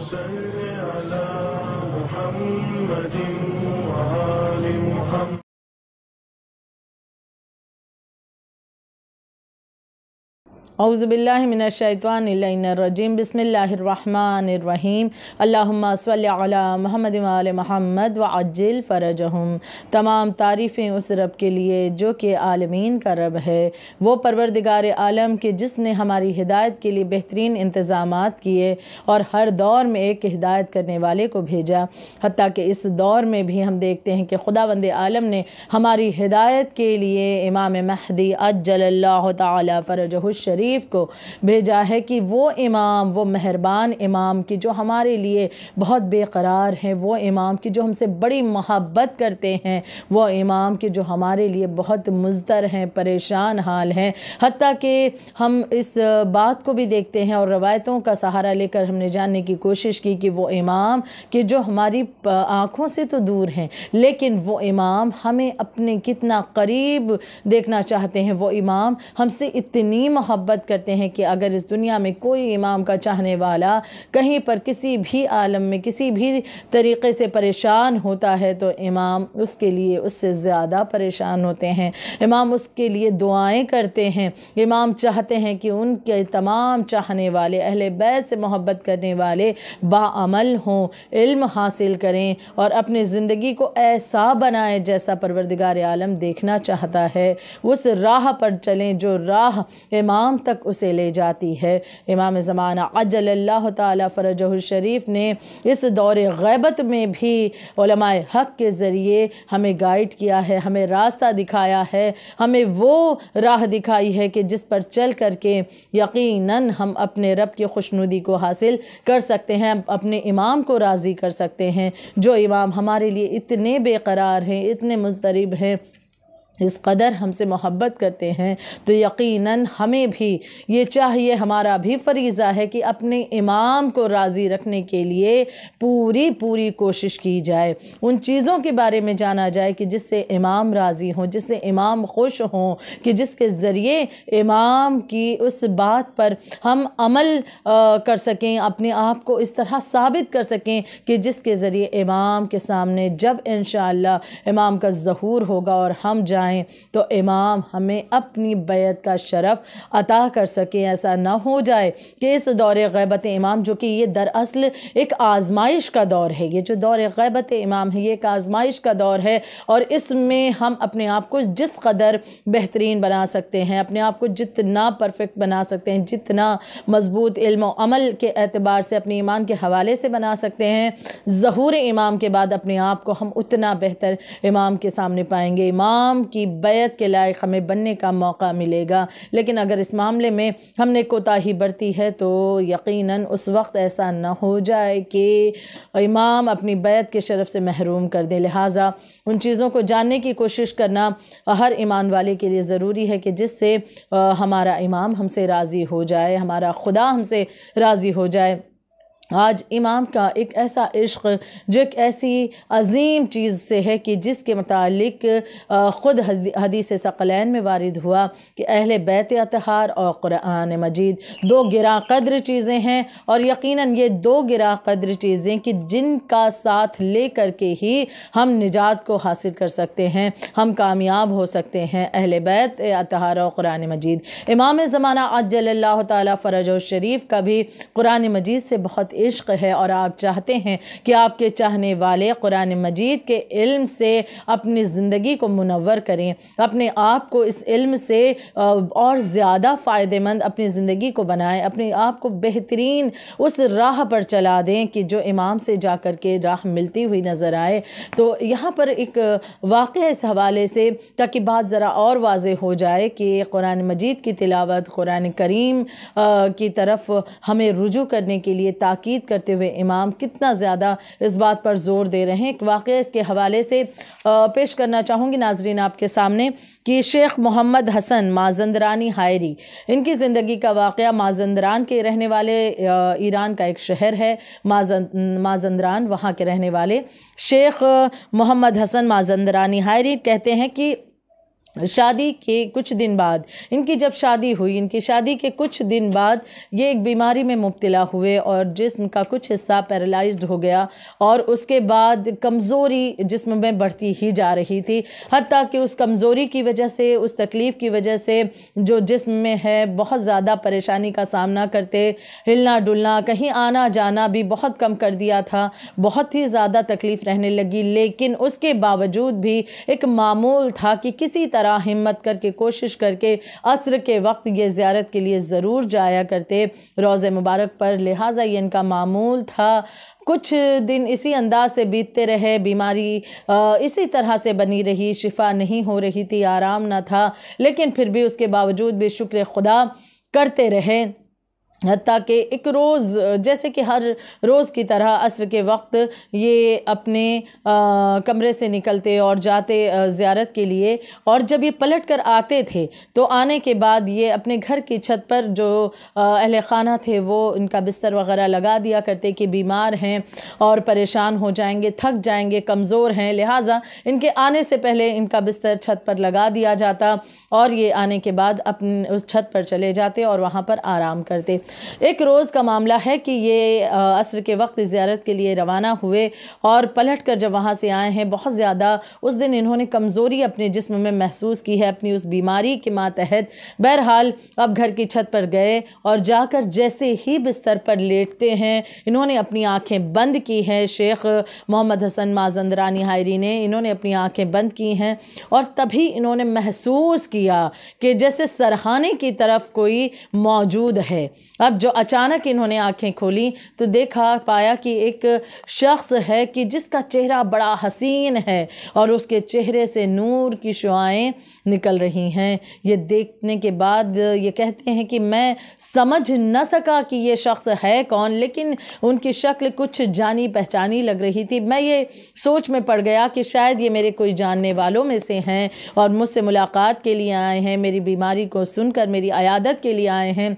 صل على محمد अउज़बिल्लिमिनशैतवानरजीम बसमीम अल्ला महमद वाल महमद व अज्जिल फ़रजहम तमाम तारीफ़ें उस रब के लिए जो कि आलमीन का रब है वो परवरदिगार आलम के जिसने हमारी हिदायत के लिए बेहतरीन इंतज़ाम किए और हर दौर में एक हिदायत करने वाले को भेजा हती कि इस दौर में भी हम देखते हैं कि खुदा वंद आलम ने हमारी हिदायत के लिए इमाम महदी तरज तफ़रजहशरी शरीफ को भेजा है कि वो इमाम वो मेहरबान इमाम की जो हमारे लिए बहुत बेकरार हैं वो इमाम की जो हमसे बड़ी मोहब्बत करते हैं वो इमाम की जो हमारे लिए बहुत मुजतर हैं परेशान हाल हैं हती कि हम इस बात को भी देखते हैं और रवायतों का सहारा लेकर हमने जानने की कोशिश की कि वो इमाम के जो हमारी आँखों से तो दूर हैं लेकिन वो इमाम हमें अपने कितना करीब देखना चाहते हैं वो इमाम हमसे इतनी मोहब्बत वजाहत करते हैं कि अगर इस दुनिया में कोई इमाम का चाहने वाला कहीं पर किसी भी आलम में किसी भी तरीक़े से परेशान होता है तो इमाम उसके लिए उससे ज़्यादा परेशान होते हैं इमाम उसके लिए दुआएं करते हैं इमाम चाहते हैं कि उनके तमाम चाहने वाले अहल बैत से मोहब्बत करने वाले बामल हों इल्म हासिल करें और अपनी ज़िंदगी को ऐसा बनाएं जैसा परवरदिगार आलम देखना चाहता है उस राह पर चलें जो राह इमाम तक उसे ले जाती है इमाम ज़माना अजल्ला तरजशरीफ ने इस दौर गैबत में भी हक़ के ज़रिए हमें गाइड किया है हमें रास्ता दिखाया है हमें वो राह दिखाई है कि जिस पर चल करके यकीनन हम अपने रब की खुशनुदी को हासिल कर सकते हैं अपने इमाम को राज़ी कर सकते हैं जो इमाम हमारे लिए इतने बेकरार हैं इतने मुस्तरब हैं इस कदर हमसे मोहब्बत करते हैं तो यकीनन हमें भी ये चाहिए हमारा भी फरीज़ा है कि अपने इमाम को राज़ी रखने के लिए पूरी पूरी कोशिश की जाए उन चीज़ों के बारे में जाना जाए कि जिससे इमाम राज़ी हों जिससे इमाम खुश हों कि जिसके ज़रिए इमाम की उस बात पर हम अमल आ, कर सकें अपने आप को इस तरह साबित कर सकें कि जिसके ज़रिए इमाम के सामने जब इन इमाम का ज़हूर होगा और हम जाएँ जाएं तो इमाम हमें अपनी बैत का शरफ़ अता कर सकें ऐसा ना हो जाए कि इस दौर गैबत इमाम जो कि ये दरअसल एक आजमाइश का दौर है ये जो दौर गैबत इमाम है ये एक आजमाइश का दौर है और इसमें हम अपने आप को जिस कदर बेहतरीन बना सकते हैं अपने आप को जितना परफेक्ट बना सकते हैं जितना मज़बूत इल्म अमल के अतबार से अपने ईमान के हवाले से बना सकते हैं ज़हूर इमाम के बाद अपने आप को हम उतना बेहतर इमाम के सामने पाएंगे इमाम की की बैत के लायक हमें बनने का मौका मिलेगा लेकिन अगर इस मामले में हमने कोताही बरती है तो यकीन उस वक्त ऐसा ना हो जाए कि इमाम अपनी बैत के शरफ से महरूम कर दें लिहाजा उन चीज़ों को जानने की कोशिश करना हर ईमान वाले के लिए ज़रूरी है कि जिससे हमारा इमाम हमसे राज़ी हो जाए हमारा खुदा हमसे राज़ी हो जाए आज इमाम का एक ऐसा इश्क जो एक ऐसी अजीम चीज़ से है कि जिसके मतलब ख़ुद हदीस सकलैन में वारद हुआ कि अहल बैत अतहार और क़ुरान मजीद दो गिरा कद्र चीज़ें हैं और यकीनन ये दो गिरा कद्र चीज़ें कि जिनका साथ ले कर के ही हम निजात को हासिल कर सकते हैं हम कामयाब हो सकते हैं अहल बैत अतहार और क़ुरान मजीद इमाम ज़माना आज तरज व शरीफ का भी क़ुरान मजीद से बहुत इश्क है और आप चाहते हैं कि आपके चाहने वाले कुरान मजीद के इल्म से अपनी ज़िंदगी को मुनवर करें अपने आप को इस इल्म से और ज़्यादा फ़ायदेमंद अपनी ज़िंदगी को बनाएं अपने आप को बेहतरीन उस राह पर चला दें कि जो इमाम से जा कर के राह मिलती हुई नज़र आए तो यहाँ पर एक वाक़ इस हवाले से ताकि बात ज़रा और वाज हो जाए कि कुरान मजीद की तिलावत कुरान करीम की तरफ हमें रुजू करने के लिए ताकि ताक़द करते हुए इमाम कितना ज़्यादा इस बात पर ज़ोर दे रहे हैं एक वाक़ इसके हवाले से पेश करना चाहूँगी नाजरीन आपके सामने कि शेख मोहम्मद हसन माजंदरानी हायरी इनकी ज़िंदगी का वाक़ माजंदरान के रहने वाले ईरान का एक शहर है माजन माजंदरान वहाँ के रहने वाले शेख मोहम्मद हसन माजंदरानी हायरी कहते हैं कि शादी के कुछ दिन बाद इनकी जब शादी हुई इनकी शादी के कुछ दिन बाद ये एक बीमारी में मुबतला हुए और जिसम का कुछ हिस्सा पैरलाइज्ड हो गया और उसके बाद कमज़ोरी जिसम में बढ़ती ही जा रही थी हती कि उस कमज़ोरी की वजह से उस तकलीफ़ की वजह से जो जिसम में है बहुत ज़्यादा परेशानी का सामना करते हिलना डुलना कहीं आना जाना भी बहुत कम कर दिया था बहुत ही ज़्यादा तकलीफ़ रहने लगी लेकिन उसके बावजूद भी एक मामूल था कि किसी तरह तरह हिम्मत करके कोशिश करके असर के वक्त ये ज़्यारत के लिए ज़रूर जाया करते रोज़ मुबारक पर लिहाजा ये इनका मामूल था कुछ दिन इसी अंदाज से बीतते रहे बीमारी आ, इसी तरह से बनी रही शिफा नहीं हो रही थी आराम ना था लेकिन फिर भी उसके बावजूद भी शुक्र खुदा करते रहे हती कि एक रोज़ जैसे कि हर रोज़ की तरह असर के वक्त ये अपने आ, कमरे से निकलते और जाते ज़्यारत के लिए और जब ये पलट कर आते थे तो आने के बाद ये अपने घर की छत पर जो अहल खाना थे वो इनका बिस्तर वगैरह लगा दिया करते कि बीमार हैं और परेशान हो जाएंगे थक जाएंगे कमज़ोर हैं लिहाजा इनके आने से पहले इनका बिस्तर छत पर लगा दिया जाता और ये आने के बाद अपन उस छत पर चले जाते और वहाँ पर आराम करते एक रोज़ का मामला है कि ये असर के वक्त ज़्यारत के लिए रवाना हुए और पलट कर जब वहाँ से आए हैं बहुत ज़्यादा उस दिन इन्होंने कमज़ोरी अपने जिसम में महसूस की है अपनी उस बीमारी के मातहत बहरहाल अब घर की छत पर गए और जाकर जैसे ही बिस्तर पर लेटते हैं इन्होंने अपनी आँखें बंद की हैं शेख मोहम्मद हसन माजंदरानी हायरी ने इन्होंने अपनी आँखें बंद की हैं और तभी इन्होंने महसूस किया कि जैसे सरहाने की तरफ कोई मौजूद है अब जो अचानक इन्होंने आंखें खोली तो देखा पाया कि एक शख्स है कि जिसका चेहरा बड़ा हसीन है और उसके चेहरे से नूर की शुआएँ निकल रही हैं ये देखने के बाद ये कहते हैं कि मैं समझ न सका कि ये शख्स है कौन लेकिन उनकी शक्ल कुछ जानी पहचानी लग रही थी मैं ये सोच में पड़ गया कि शायद ये मेरे कोई जानने वालों में से हैं और मुझसे मुलाकात के लिए आए हैं मेरी बीमारी को सुनकर मेरी अयादत के लिए आए हैं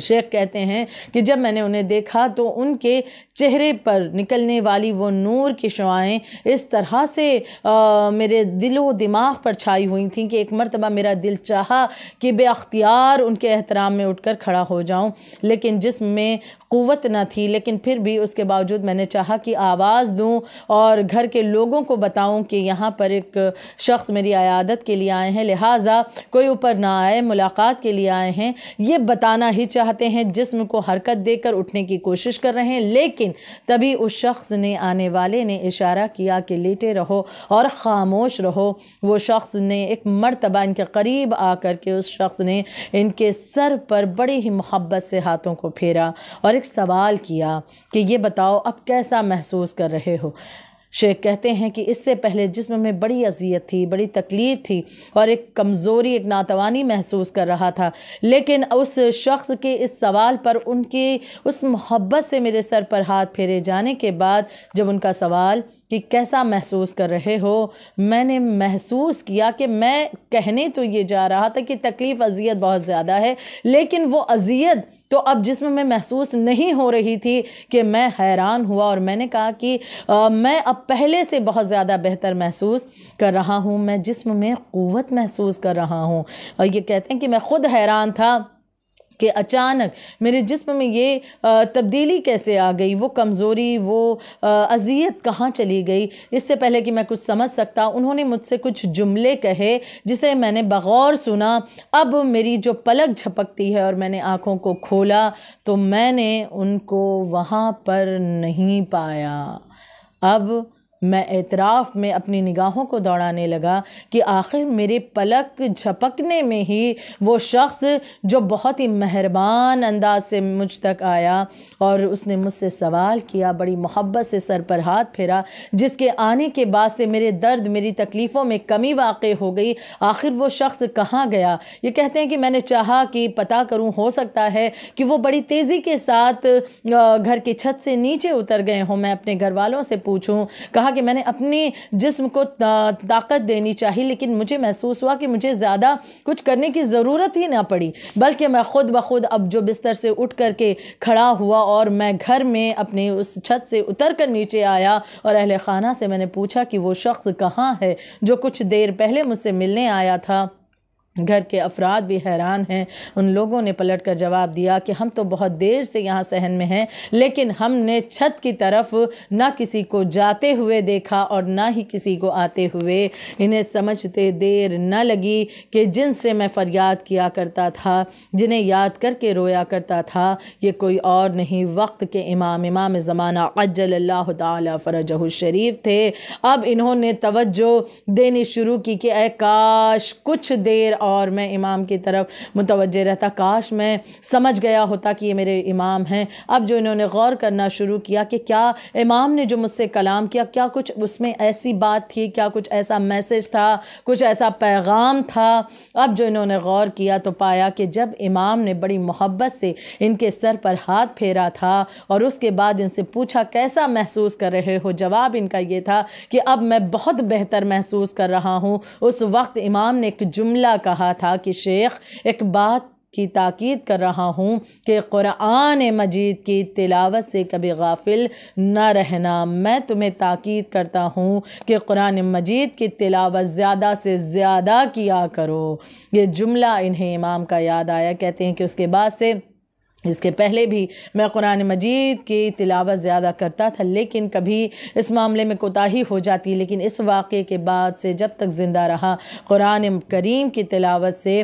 शेख कहते हैं कि जब मैंने उन्हें देखा तो उनके चेहरे पर निकलने वाली वो नूर की शुआएँ इस तरह से आ, मेरे दिलो दिमाग पर छाई हुई थी कि एक मरतबा मेरा दिल चाहा कि अख्तियार उनके एहतराम में उठकर खड़ा हो जाऊं लेकिन जिसमें क़वत न थी लेकिन फिर भी उसके बावजूद मैंने चाहा कि आवाज़ दूँ और घर के लोगों को बताऊँ कि यहाँ पर एक शख्स मेरी आयादत के लिए आए हैं लिहाजा कोई ऊपर ना आए मुलाकात के लिए आए हैं ये बताना ही चाह चाहते हैं जिस्म को हरकत देकर उठने की कोशिश कर रहे हैं लेकिन तभी उस शख्स ने आने वाले ने इशारा किया कि लेटे रहो और ख़ामोश रहो वो शख्स ने एक मरतबा इनके करीब आकर के उस शख्स ने इनके सर पर बड़ी ही मोहब्बत से हाथों को फेरा और एक सवाल किया कि ये बताओ अब कैसा महसूस कर रहे हो शेख कहते हैं कि इससे पहले जिसम में बड़ी अजियत थी बड़ी तकलीफ़ थी और एक कमज़ोरी एक नातवानी महसूस कर रहा था लेकिन उस शख्स के इस सवाल पर उनकी उस मोहब्बत से मेरे सर पर हाथ फेरे जाने के बाद जब उनका सवाल कि कैसा महसूस कर रहे हो मैंने महसूस किया कि मैं कहने तो ये जा रहा था कि तकलीफ़ अजियत बहुत ज़्यादा है लेकिन वो अजियत तो अब जिसम में महसूस नहीं हो रही थी कि मैं हैरान हुआ और मैंने कहा कि आ, मैं अब पहले से बहुत ज़्यादा बेहतर महसूस कर रहा हूँ मैं जिसम में क़वत महसूस कर रहा हूँ और ये कहते हैं कि मैं ख़ुद हैरान था कि अचानक मेरे जिस्म में ये तब्दीली कैसे आ गई वो कमज़ोरी वो अजियत कहाँ चली गई इससे पहले कि मैं कुछ समझ सकता उन्होंने मुझसे कुछ जुमले कहे जिसे मैंने बगौर सुना अब मेरी जो पलक झपकती है और मैंने आँखों को खोला तो मैंने उनको वहाँ पर नहीं पाया अब मैं एतराफ़ में अपनी निगाहों को दौड़ाने लगा कि आखिर मेरे पलक झपकने में ही वो शख्स जो बहुत ही मेहरबान अंदाज से मुझ तक आया और उसने मुझसे सवाल किया बड़ी मोहब्बत से सर पर हाथ फेरा जिसके आने के बाद से मेरे दर्द मेरी तकलीफ़ों में कमी वाक़ हो गई आखिर वो शख्स कहाँ गया ये कहते हैं कि मैंने चाहा कि पता करूँ हो सकता है कि वो बड़ी तेज़ी के साथ घर की छत से नीचे उतर गए हों मैं अपने घर वालों से पूछूँ कहा कहा कि मैंने अपने जिस्म को ताकत देनी चाहिए लेकिन मुझे महसूस हुआ कि मुझे ज़्यादा कुछ करने की ज़रूरत ही ना पड़ी बल्कि मैं ख़ुद ब खुद अब जो बिस्तर से उठ करके खड़ा हुआ और मैं घर में अपने उस छत से उतर कर नीचे आया और अहल खाना से मैंने पूछा कि वो शख्स कहाँ है जो कुछ देर पहले मुझसे मिलने आया था घर के अफराद भी हैरान हैं उन लोगों ने पलट कर जवाब दिया कि हम तो बहुत देर से यहाँ सहन में हैं लेकिन हमने छत की तरफ ना किसी को जाते हुए देखा और ना ही किसी को आते हुए इन्हें समझते देर न लगी कि जिनसे मैं फरियाद किया करता था जिन्हें याद करके रोया करता था ये कोई और नहीं वक्त के इमाम इमाम ज़माना अज्जल्ला तरजह शरीफ थे अब इन्होंने तोज्जो देनी शुरू की कि ए काश कुछ देर और मैं इमाम की तरफ मुतवजह रहता काश मैं समझ गया होता कि ये मेरे इमाम हैं अब जो इन्होंने गौर करना शुरू किया कि क्या इमाम ने जो मुझसे कलाम किया क्या कुछ उसमें ऐसी बात थी क्या कुछ ऐसा मैसेज था कुछ ऐसा पैगाम था अब जो इन्होंने गौर किया तो पाया कि जब इमाम ने बड़ी मोहब्बत से इनके सर पर हाथ फेरा था और उसके बाद इनसे पूछा कैसा महसूस कर रहे हो जवाब इनका ये था कि अब मैं बहुत बेहतर महसूस कर रहा हूँ उस वक्त इमाम ने एक जुमला कहा रहा था कि शेख एक बात की ताकीद कर रहा हूँ कि क़ुरान मजीद की तिलावत से कभी गाफिल न रहना मैं तुम्हें ताकीद करता हूँ कि क़ुरान मजीद की तिलावत ज़्यादा से ज़्यादा किया करो ये जुमला इन्हें इमाम का याद आया कहते हैं कि उसके बाद से इसके पहले भी मैं कुरान मजीद की तिलावत ज़्यादा करता था लेकिन कभी इस मामले में कोताही हो जाती लेकिन इस वाक़े के बाद से जब तक ज़िंदा रहा कुरान करीम की तिलावत से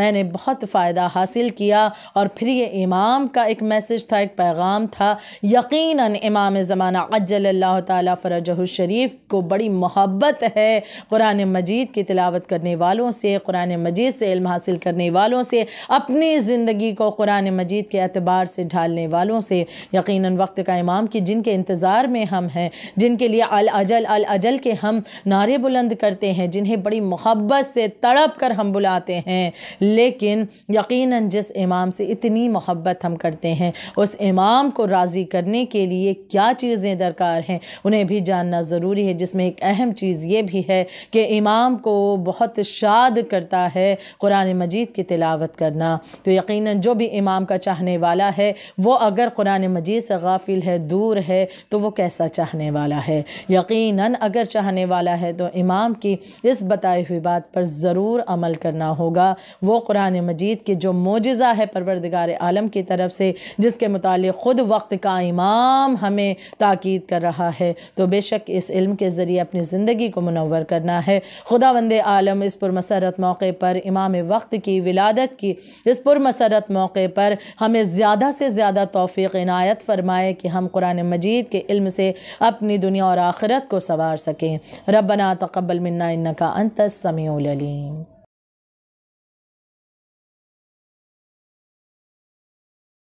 मैंने बहुत फ़ायदा हासिल किया और फिर ये इमाम का एक मैसेज था एक पैगाम था यकीन इमाम ज़माना अज्जल अल्लाह अज्जल्ला शरीफ़ को बड़ी मोहब्बत है कुरान मजीद की तिलावत करने वालों से कुरान मजीद से इल्म हासिल करने वालों से अपनी ज़िंदगी को कुरान मजीद के एतबार से ढालने वालों से यकीन वक्त का इमाम की जिनके इंतज़ार में हम हैं जिनके लिए अल अजल अल अजल के हम नारे बुलंद करते हैं जिन्हें बड़ी मोहब्बत से तड़प कर हम बुलाते हैं लेकिन यकीन जिस इमाम से इतनी मोहब्बत हम करते हैं उस इमाम को राज़ी करने के लिए क्या चीज़ें दरकार हैं उन्हें भी जानना ज़रूरी है जिसमें एक अहम चीज़ ये भी है कि इमाम को बहुत शाद करता है कुरान मजीद की तिलावत करना तो यकीनन जो भी इमाम का चाहने चाहने वाला है वो अगर कुरान मजीद से गाफिल है दूर है तो वो कैसा चाहने वाला है यकीनन अगर चाहने वाला है तो इमाम की इस बताई हुई बात पर ज़रूर अमल करना होगा वो कुरान मजीद के जो मोजा है परवरदगार आलम की तरफ से जिसके मुतालिक ख़ुद वक्त का इमाम हमें ताक़द कर रहा है तो बेशक इस इल्म के ज़रिए अपनी ज़िंदगी को मनवर करना है खुदा वंद आलम इस पुरमसरत मौके पर इमाम वक्त की विलादत की इस पुरमसरत मौके पर हमें हमें ज़्यादा से ज़्यादा तोफ़ी इनायत फरमाए कि हम कुरान मजीद के इल्म से अपनी दुनिया और आखिरत को संवार सकें रबना तकबल मन्ना का अंत समय